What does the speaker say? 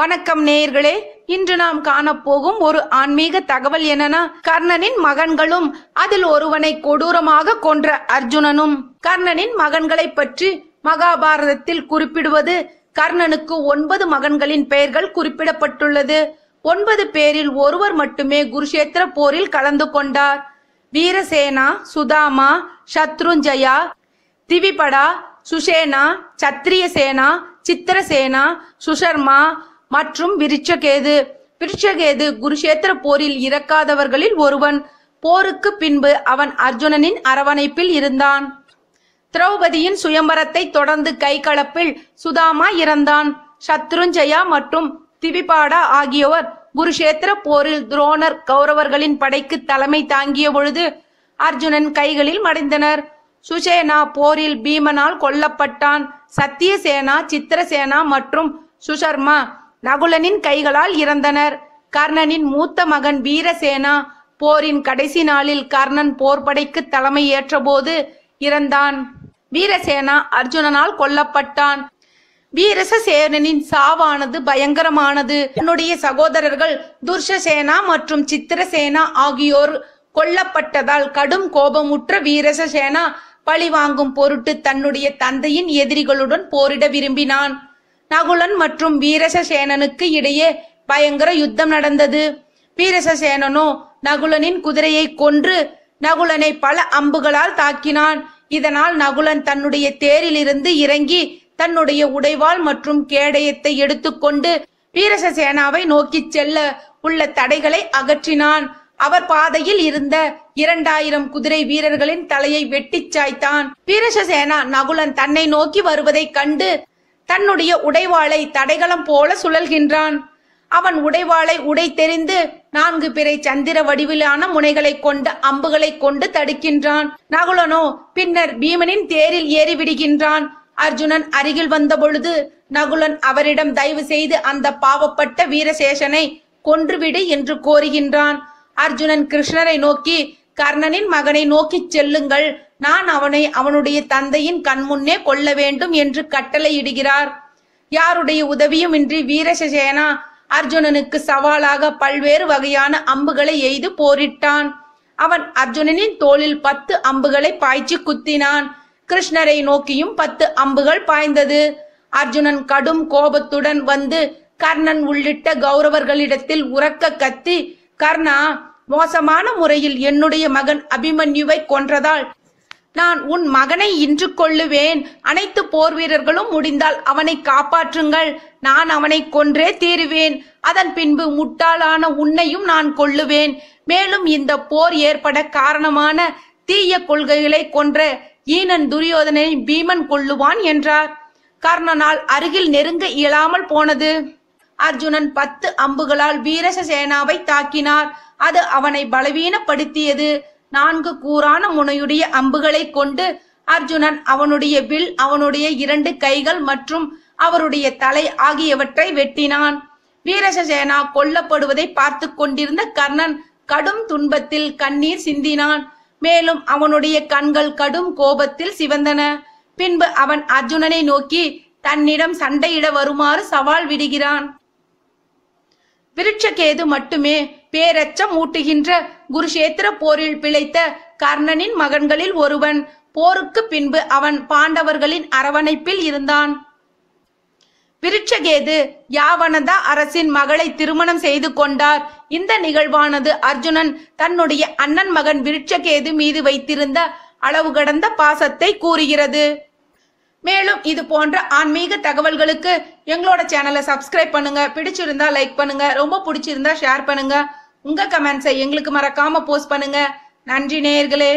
வணக்கம் நேயர்களே இன்று நாம் காணப்போகும் ஒரு ஆன்மீக தகவல் என்னன்னா கர்ணனின் மகன்களும் அதில் ஒருவனை கொடூரமாக கொன்ற அர்ஜுனனும் கர்ணனின் மகன்களை பற்றி மகாபாரதத்தில் குறிப்பிடுவது கர்ணனுக்கு ஒன்பது மகன்களின் பெயர்கள் குறிப்பிடப்பட்டுள்ளது ஒன்பது பேரில் ஒருவர் மட்டுமே குருஷேத்திர போரில் கலந்து கொண்டார் வீரசேனா சுதாமா சத்ருஞ்சயா திவிபடா சுஷேனா சத்திரியசேனா சித்திரசேனா சுஷர்மா மற்றும் விருச்சகேது விருச்சகேது குருஷேத்திர போரில் இறக்காதவர்களில் ஒருவன் போருக்கு பின்பு அவன் அர்ஜுனனின் அரவணைப்பில் இருந்தான் திரௌபதியின் சுயம்பரத்தை தொடர்ந்து கைகலப்பில் சுதாமா இறந்தான் சத்ருஞ்சயா மற்றும் திவிபாடா ஆகியோர் குருஷேத்திர போரில் துரோணர் கௌரவர்களின் படைக்கு தலைமை தாங்கிய பொழுது அர்ஜுனன் கைகளில் மடைந்தனர் சுசேனா போரில் பீமனால் கொல்லப்பட்டான் சத்தியசேனா சித்திரசேனா மற்றும் சுஷர்மா நகுலனின் கைகளால் இறந்தனர் கர்ணனின் மூத்த மகன் வீரசேனா போரின் கடைசி நாளில் கர்ணன் போர்படைக்கு தலைமை ஏற்றபோது இறந்தான் வீரசேனா அர்ஜுனனால் கொல்லப்பட்டான் வீரசேனனின் சாவானது பயங்கரமானது தன்னுடைய சகோதரர்கள் துர்ஷசேனா மற்றும் சித்திரசேனா ஆகியோர் கொல்லப்பட்டதால் கடும் கோபமுற்ற வீரசேனா பழிவாங்கும் பொருட்டு தன்னுடைய தந்தையின் எதிரிகளுடன் போரிட விரும்பினான் நகுலன் மற்றும் வீரசசேனனுக்கு இடையே பயங்கர யுத்தம் நடந்தது வீரசசேனனோ நகுலனின் குதிரையை கொன்று நகுலனை பல அம்புகளால் தாக்கினான் இதனால் நகுலன் தன்னுடைய தேரிலிருந்து இறங்கி தன்னுடைய உடைவாள் மற்றும் கேடயத்தை எடுத்துக்கொண்டு வீரசசேனாவை நோக்கி செல்ல உள்ள தடைகளை அகற்றினான் அவர் பாதையில் இருந்த இரண்டாயிரம் குதிரை வீரர்களின் தலையை வெட்டிச் சாய்த்தான் வீரசசேனா நகுலன் தன்னை நோக்கி வருவதைக் கண்டு தன்னுடைய உடைவாளை தடைகளம் போல சுழல்கின்றான் அவன் உடைவாளை உடை தெரிந்து நான்கு பிறை சந்திர வடிவிலான முனைகளை கொண்டு அம்புகளை கொண்டு தடுக்கின்றான் நகுலனோ பின்னர் பீமனின் தேரில் ஏறி விடுகின்றான் அர்ஜுனன் அருகில் வந்த பொழுது நகுலன் அவரிடம் தயவு செய்து அந்த பாவப்பட்ட வீரசேஷனை கொன்றுவிடு என்று கோருகின்றான் அர்ஜுனன் கிருஷ்ணரை நோக்கி கர்ணனின் மகனை நோக்கிச் செல்லுங்கள் நான் அவனை அவனுடைய தந்தையின் கண்முன்னே கொல்ல வேண்டும் என்று கட்டளையிடுகிறார் யாருடைய உதவியும் இன்றி வீரசேனா அர்ஜுனனுக்கு சவாலாக பல்வேறு வகையான அம்புகளை எய்து போரிட்டான் அவன் அர்ஜுனனின் தோளில் பத்து அம்புகளை பாய்ச்சி குத்தினான் கிருஷ்ணரை நோக்கியும் பத்து அம்புகள் பாய்ந்தது அர்ஜுனன் கடும் கோபத்துடன் வந்து கர்ணன் உள்ளிட்ட கௌரவர்களிடத்தில் உறக்க கத்தி கர்ணா மோசமான முறையில் என்னுடைய மகன் அபிமன்யுவை கொன்றதால் நான் உன் மகனை இன்று கொள்ளுவேன் அனைத்து போர் வீரர்களும் முடிந்தால் அவனை காப்பாற்றுங்கள் நான் அவனை கொன்றே தீருவேன் அதன் பின்பு முட்டாளான உன்னையும் நான் கொள்ளுவேன் மேலும் இந்த போர் ஏற்பட காரணமான தீய கொள்கைகளை கொன்ற ஈனன் துரியோதனை பீமன் கொள்ளுவான் என்றார் கர்ணனால் அருகில் நெருங்க இயலாமல் போனது அர்ஜுனன் பத்து அம்புகளால் வீரச சேனாவை தாக்கினார் அது அவனை பலவீனப்படுத்தியது நான்கு கூரான முனையுடைய அம்புகளைக் கொண்டு அர்ஜுனன் அவனுடைய வில் அவனுடைய இரண்டு கைகள் மற்றும் அவருடைய தலை ஆகியவற்றை வெட்டினான் வீரசசேனா கொல்லப்படுவதை பார்த்து கொண்டிருந்த கர்ணன் கடும் துன்பத்தில் கண்ணீர் சிந்தினான் மேலும் அவனுடைய கண்கள் கடும் கோபத்தில் சிவந்தன பின்பு அவன் அர்ஜுனனை நோக்கி தன்னிடம் சண்டையிட வருமாறு சவால் விடுகிறான் விருட்சகேது மட்டுமே பேரச்சம் ஊட்டுகின்ற குருஷேத்திர போரில் பிழைத்த கர்ணனின் மகன்களில் ஒருவன் போருக்கு பின்பு அவன் பாண்டவர்களின் அரவணைப்பில் இருந்தான் விருட்சகேது யாவனதா அரசின் மகளை திருமணம் செய்து கொண்டார் இந்த நிகழ்வானது அர்ஜுனன் தன்னுடைய அண்ணன் மகன் விருட்சகேது மீது வைத்திருந்த அளவு கடந்த பாசத்தை கூறுகிறது மேலும் இது போன்ற ஆன்மீக தகவல்களுக்கு எங்களோட சேனலை சப்ஸ்கிரைப் பண்ணுங்க பிடிச்சிருந்தா லைக் பண்ணுங்க ரொம்ப பிடிச்சிருந்தா ஷேர் பண்ணுங்க உங்க கமெண்ட்ஸை எங்களுக்கு மறக்காம போஸ்ட் பண்ணுங்க நன்றி நேயர்களே